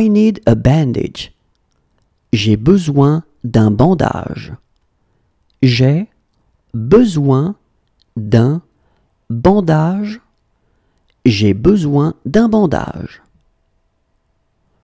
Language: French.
I need a bandage. J'ai besoin d'un bandage. J'ai besoin d'un bandage. J'ai besoin d'un bandage.